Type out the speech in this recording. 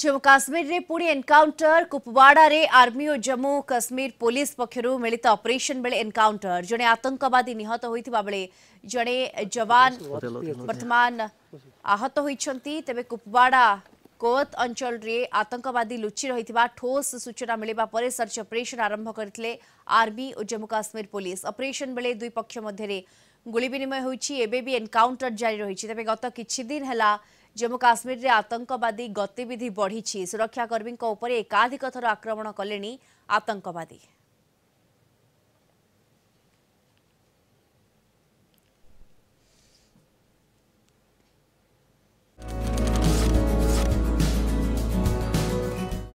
जम्मू काश्मीर रे पुणी एनकाउंटर कुपवाड़ा रे आर्मी और जम्मू काश्मीर पुलिस पक्ष मिलित अपरेसन बेले एनकाउंटर जड़े आतंकवादी निहत हो जड़े जवान वर्तमान आहत होती तेरे कुपवाड़ा कोत अंचल रे आतंकवादी लुचि रही ठोस सूचना मिले पर सर्च अपरेसन आरंभ कर आर्मी और जम्मू काश्मीर पुलिस अपरेसन बेले दुई पक्ष मध्य गुड़ विनिमय होनकाउंटर जारी रही है तेज गत किद ଜମ୍ମୁ କାଶ୍ମୀରରେ ଆତଙ୍କବାଦୀ ଗତିବିଧି ବଢ଼ିଛି ସୁରକ୍ଷାକର୍ମୀଙ୍କ ଉପରେ ଏକାଧିକ ଥର ଆକ୍ରମଣ କଲେଣି ଆତଙ୍କବାଦୀ